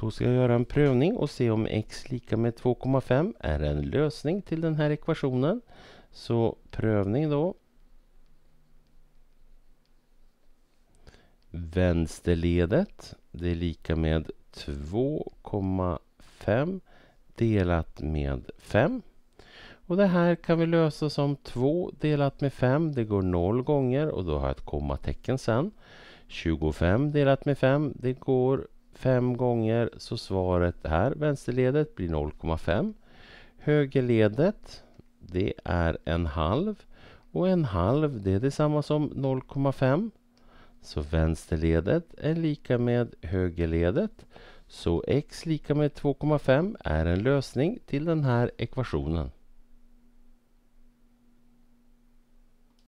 Då ska jag göra en prövning och se om x lika med 2,5 är en lösning till den här ekvationen. Så prövning då. Vänsterledet, det är lika med 2,5 delat med 5. Och det här kan vi lösa som 2 delat med 5. Det går 0 gånger och då har jag ett kommatecken sen. 25 delat med 5, det går fem gånger så svaret är vänsterledet, blir 0,5. Högerledet, det är en halv. Och en halv, det är detsamma som 0,5. Så vänsterledet är lika med högerledet. Så x lika med 2,5 är en lösning till den här ekvationen.